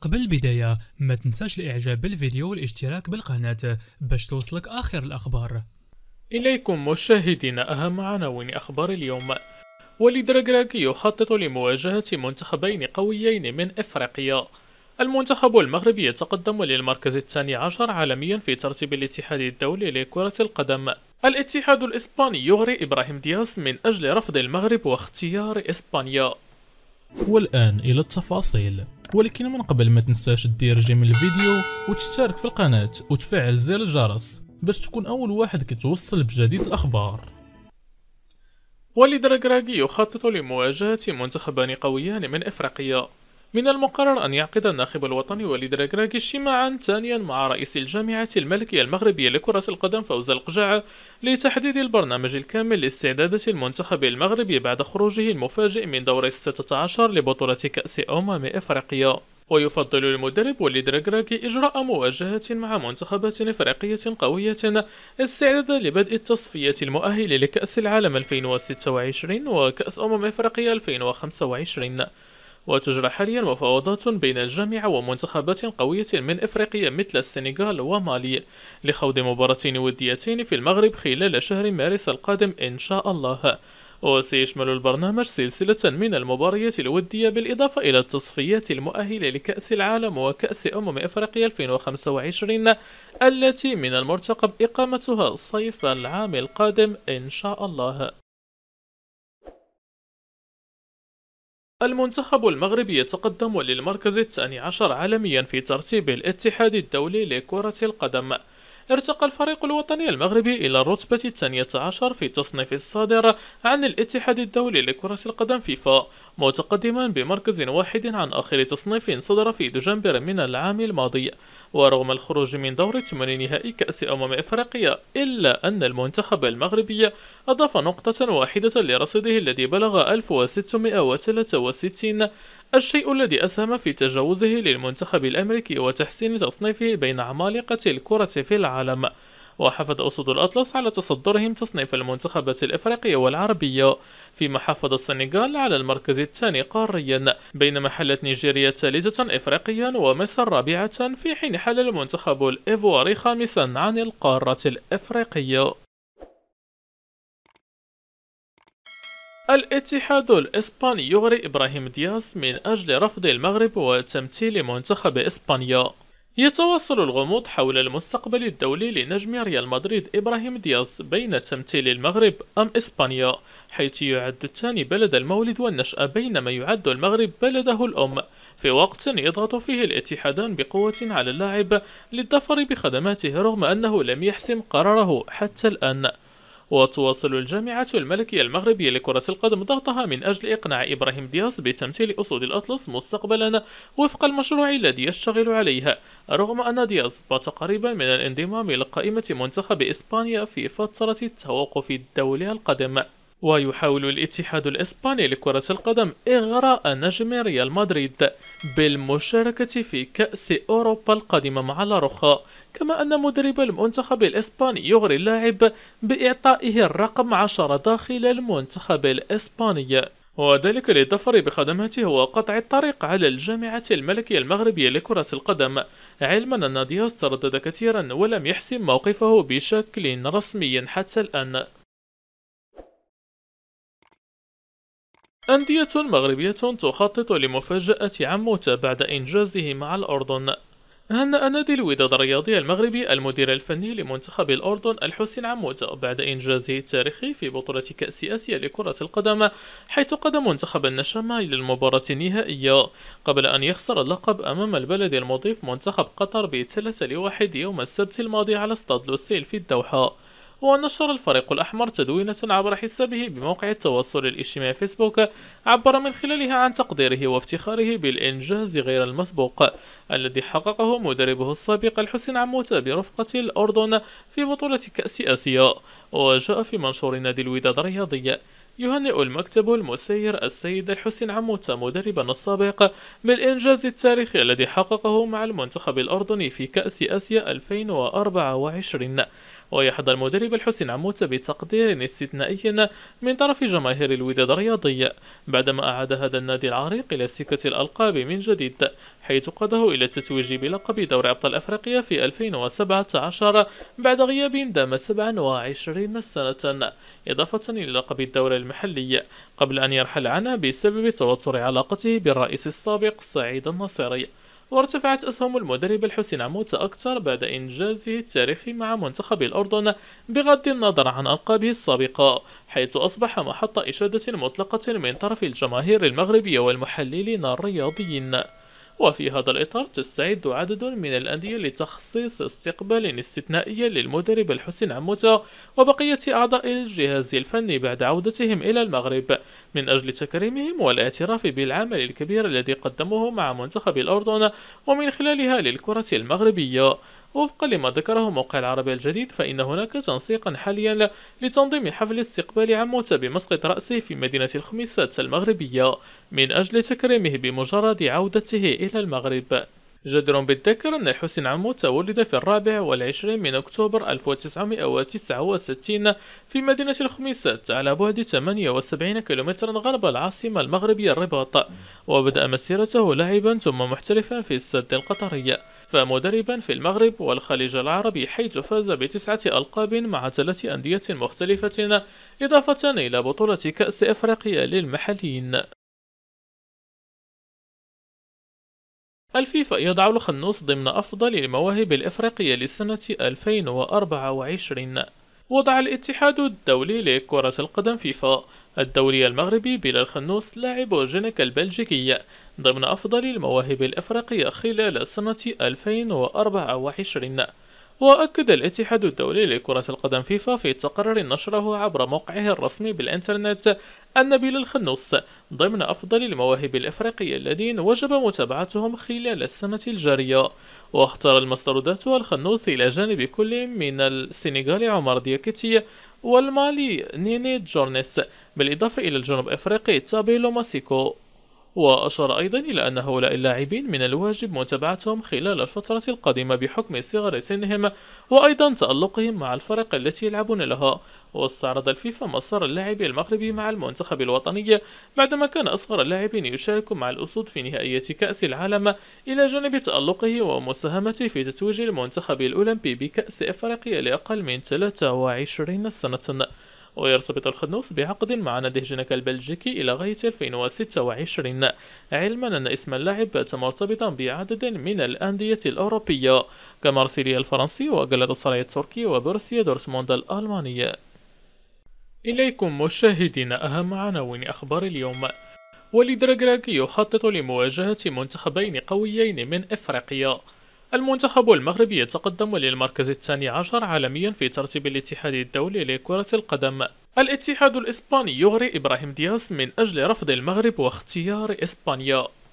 قبل البداية ما تنساش الاعجاب بالفيديو والاشتراك بالقناة باش توصلك اخر الاخبار إليكم مشاهدينا أهم عناوين أخبار اليوم وليد راكراكي يخطط لمواجهة منتخبين قويين من إفريقيا المنتخب المغربي يتقدم للمركز الثاني عشر عالميا في ترتيب الاتحاد الدولي لكرة القدم الاتحاد الإسباني يغري إبراهيم دياس من أجل رفض المغرب واختيار إسبانيا والآن إلى التفاصيل ولكن من قبل ما تنساش دير جيم الفيديو وتشترك في القناة وتفعل زر الجرس باش تكون أول واحد كتوصل بجديد الأخبار والد راكراكي يخطط لمواجهة منتخبان قويان من إفريقيا من المقرر أن يعقد الناخب الوطني وليد ركراكي اجتماعا ثانيا مع رئيس الجامعة الملكية المغربية لكرة القدم فوز القجاعة لتحديد البرنامج الكامل لاستعدادات المنتخب المغربي بعد خروجه المفاجئ من دور الستة عشر لبطولة كأس أمم إفريقيا ويفضل المدرب وليد ركراكي إجراء مواجهة مع منتخبات إفريقية قوية استعدادا لبدء التصفية المؤهلة لكأس العالم 2026 وكأس أمم إفريقيا 2025 وتجرى حاليا مفاوضات بين الجامعة ومنتخبات قوية من إفريقيا مثل السنغال ومالي لخوض مباراتين وديتين في المغرب خلال شهر مارس القادم إن شاء الله وسيشمل البرنامج سلسلة من المباريات الودية بالإضافة إلى التصفيات المؤهلة لكأس العالم وكأس أمم إفريقيا 2025 التي من المرتقب إقامتها صيف العام القادم إن شاء الله المنتخب المغربي يتقدم للمركز الثاني عشر عالميا في ترتيب الاتحاد الدولي لكرة القدم ارتقى الفريق الوطني المغربي إلى الرتبة الثانية عشر في التصنيف الصادر عن الاتحاد الدولي لكرة القدم فيفا متقدما بمركز واحد عن آخر تصنيف صدر في دجنبر من العام الماضي ورغم الخروج من دور ثمن نهائي كأس أمم إفريقيا إلا أن المنتخب المغربي أضاف نقطة واحدة لرصيده الذي بلغ 1663 الشيء الذي أسهم في تجاوزه للمنتخب الأمريكي وتحسين تصنيفه بين عمالقة الكرة في العالم وحافظ أسود الأطلس على تصدرهم تصنيف المنتخبات الإفريقية والعربية فيما محافظة السنغال على المركز الثاني قاريا بينما حلت نيجيريا ثالثة إفريقيا ومصر رابعة في حين حل المنتخب الإيفواري خامسا عن القارة الإفريقية الاتحاد الإسباني يغري إبراهيم دياس من أجل رفض المغرب وتمثيل منتخب إسبانيا يتواصل الغموض حول المستقبل الدولي لنجم ريال مدريد إبراهيم دياز بين تمثيل المغرب أم إسبانيا حيث يعد الثاني بلد المولد والنشأة بينما يعد المغرب بلده الأم في وقت يضغط فيه الاتحادان بقوة على اللاعب للظفر بخدماته رغم أنه لم يحسم قراره حتى الآن وتواصل الجامعة الملكية المغربية لكرة القدم ضغطها من أجل إقناع إبراهيم دياز بتمثيل أسود الأطلس مستقبلا وفق المشروع الذي يشتغل عليها رغم أن دياز بات قريبا من الانضمام إلى قائمة منتخب إسبانيا في فترة التوقف الدولي القدم ويحاول الاتحاد الإسباني لكرة القدم إغراء نجم ريال مدريد بالمشاركة في كأس أوروبا القادمة مع لاروخا كما أن مدرب المنتخب الإسباني يغري اللاعب بإعطائه الرقم 10 داخل المنتخب الإسباني وذلك للظفر بخدمته وقطع الطريق على الجامعة الملكية المغربية لكرة القدم علما أن دياز تردد كثيرا ولم يحسم موقفه بشكل رسمي حتى الآن أندية مغربية تخطط لمفاجأة عموتة بعد إنجازه مع الأردن هنأ نادي الوداد الرياضي المغربي المدير الفني لمنتخب الأردن الحسين عموتة بعد إنجازه التاريخي في بطولة كأس آسيا لكرة القدم حيث قدم منتخب النشامة إلى المباراة النهائية قبل أن يخسر اللقب أمام البلد المضيف منتخب قطر بثلاثة لواحد يوم السبت الماضي على استاد لوسيل في الدوحة ونشر الفريق الأحمر تدوينة عبر حسابه بموقع التواصل الاجتماعي فيسبوك عبر من خلالها عن تقديره وافتخاره بالإنجاز غير المسبوق الذي حققه مدربه السابق الحسين عموتة برفقة الأردن في بطولة كأس آسيا وجاء في منشور نادي الوداد الرياضي يهنئ المكتب المسير السيد الحسين عموتة مدربنا السابق بالإنجاز التاريخي الذي حققه مع المنتخب الأردني في كأس آسيا 2024 ويحظى المدرب الحسين عموت بتقدير استثنائي من طرف جماهير الوداد الرياضي بعدما أعاد هذا النادي العريق إلى سكة الألقاب من جديد حيث قاده إلى التتويج بلقب دوري أبطال أفريقيا في 2017 بعد غياب دام 27 سنة إضافة إلى لقب الدوري المحلي قبل أن يرحل عنه بسبب توتر علاقته بالرئيس السابق سعيد النصيري وارتفعت أسهم المدرب الحسين عمود أكثر بعد إنجازه التاريخي مع منتخب الأردن بغض النظر عن ألقابه السابقة حيث أصبح محط إشادة مطلقة من طرف الجماهير المغربية والمحللين الرياضيين وفي هذا الإطار تستعد عدد من الأندية لتخصيص استقبال استثنائي للمدرب الحسين عموتة وبقية أعضاء الجهاز الفني بعد عودتهم إلى المغرب من أجل تكريمهم والاعتراف بالعمل الكبير الذي قدموه مع منتخب الأردن ومن خلالها للكرة المغربية وفقا لما ذكره موقع العربية الجديد فإن هناك تنسيقا حاليا لتنظيم حفل استقبال عموتة بمسقط رأسه في مدينة الخميسات المغربية من أجل تكريمه بمجرد عودته إلى المغرب جدير بالذكر أن حسين عموت ولد في الرابع والعشرين من أكتوبر 1969 في مدينة الخميسات على بعد 78 كيلومترا غرب العاصمة المغربية الرباط وبدأ مسيرته لاعبا ثم محترفا في السد القطري فمدربا في المغرب والخليج العربي حيث فاز بتسعة ألقاب مع ثلاث أندية مختلفة إضافة إلى بطولة كأس أفريقيا للمحليين الفيفا يضع الخنوس ضمن أفضل المواهب الإفريقية لسنة 2024 وضع الاتحاد الدولي لكرة القدم فيفا الدوري المغربي بلال خنوس لاعب جنك البلجيكي ضمن أفضل المواهب الإفريقية خلال سنة 2024 وأكد الاتحاد الدولي لكرة القدم فيفا في تقرير نشره عبر موقعه الرسمي بالإنترنت النبيل الخنوس ضمن أفضل المواهب الإفريقية الذين وجب متابعتهم خلال السنة الجارية واختار المصدر ذاته الخنوص إلى جانب كل من السنغالي عمر دياكتي والمالي نيني جورنيس بالإضافة إلى الجنوب أفريقي تابيلو ماسيكو وأشار أيضا إلى أن هؤلاء اللاعبين من الواجب متابعتهم خلال الفترة القادمة بحكم صغر سنهم وأيضا تألقهم مع الفرق التي يلعبون لها واستعرض الفيفا مسار اللاعب المغربي مع المنتخب الوطني بعدما كان أصغر اللاعب يشارك مع الأسود في نهائية كأس العالم إلى جانب تألقه ومساهمته في تتويج المنتخب الأولمبي بكأس أفريقيا لأقل من 23 سنة ويرتبط الخدنوس بعقد مع نادي جنك البلجيكي إلى غاية 2026 علما أن اسم اللاعب بات مرتبطا بعدد من الأندية الأوروبية كمارسيليا الفرنسي الصراي التركي وبروسيا دورتموند الألمانية إليكم مشاهدينا أهم عناوين أخبار اليوم وليد ركراكي يخطط لمواجهة منتخبين قويين من إفريقيا المنتخب المغربي يتقدم للمركز الثاني عشر عالميا في ترتيب الاتحاد الدولي لكرة القدم الاتحاد الإسباني يغري إبراهيم دياز من أجل رفض المغرب واختيار إسبانيا